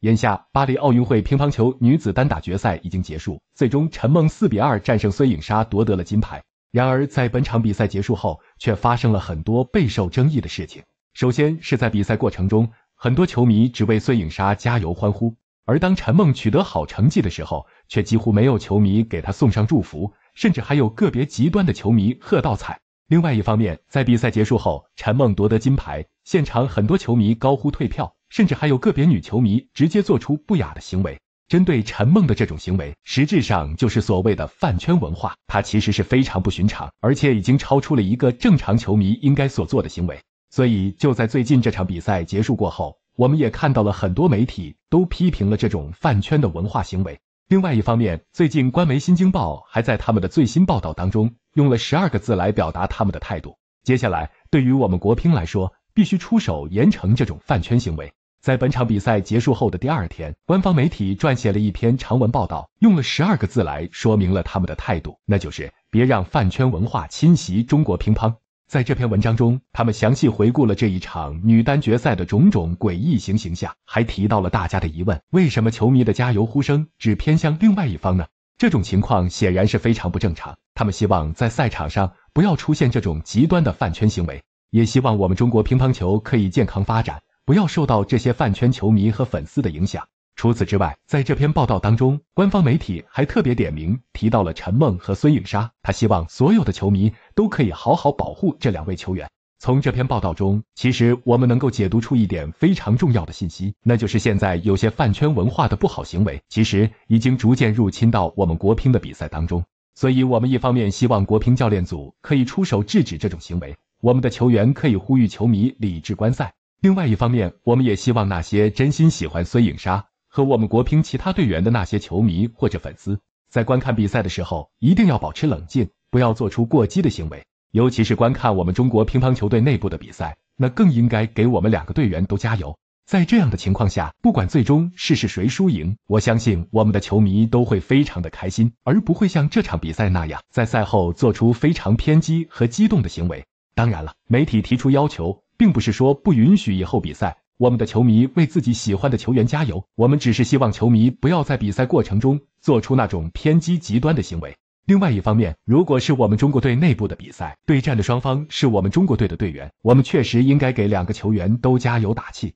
眼下，巴黎奥运会乒乓球女子单打决赛已经结束，最终陈梦四比二战胜孙颖莎，夺得了金牌。然而，在本场比赛结束后，却发生了很多备受争议的事情。首先是在比赛过程中，很多球迷只为孙颖莎加油欢呼，而当陈梦取得好成绩的时候，却几乎没有球迷给她送上祝福，甚至还有个别极端的球迷喝倒彩。另外一方面，在比赛结束后，陈梦夺得金牌，现场很多球迷高呼退票。甚至还有个别女球迷直接做出不雅的行为。针对陈梦的这种行为，实质上就是所谓的饭圈文化，它其实是非常不寻常，而且已经超出了一个正常球迷应该所做的行为。所以，就在最近这场比赛结束过后，我们也看到了很多媒体都批评了这种饭圈的文化行为。另外一方面，最近官媒《新京报》还在他们的最新报道当中用了十二个字来表达他们的态度：接下来，对于我们国乒来说，必须出手严惩这种饭圈行为。在本场比赛结束后的第二天，官方媒体撰写了一篇长文报道，用了十二个字来说明了他们的态度，那就是别让饭圈文化侵袭中国乒乓。在这篇文章中，他们详细回顾了这一场女单决赛的种种诡异情形象，还提到了大家的疑问：为什么球迷的加油呼声只偏向另外一方呢？这种情况显然是非常不正常。他们希望在赛场上不要出现这种极端的饭圈行为，也希望我们中国乒乓球可以健康发展。不要受到这些饭圈球迷和粉丝的影响。除此之外，在这篇报道当中，官方媒体还特别点名提到了陈梦和孙颖莎。他希望所有的球迷都可以好好保护这两位球员。从这篇报道中，其实我们能够解读出一点非常重要的信息，那就是现在有些饭圈文化的不好行为，其实已经逐渐入侵到我们国乒的比赛当中。所以，我们一方面希望国乒教练组可以出手制止这种行为，我们的球员可以呼吁球迷理智观赛。另外一方面，我们也希望那些真心喜欢孙颖莎和我们国乒其他队员的那些球迷或者粉丝，在观看比赛的时候一定要保持冷静，不要做出过激的行为。尤其是观看我们中国乒乓球队内部的比赛，那更应该给我们两个队员都加油。在这样的情况下，不管最终是是谁输赢，我相信我们的球迷都会非常的开心，而不会像这场比赛那样在赛后做出非常偏激和激动的行为。当然了，媒体提出要求。并不是说不允许以后比赛，我们的球迷为自己喜欢的球员加油，我们只是希望球迷不要在比赛过程中做出那种偏激极端的行为。另外一方面，如果是我们中国队内部的比赛，对战的双方是我们中国队的队员，我们确实应该给两个球员都加油打气。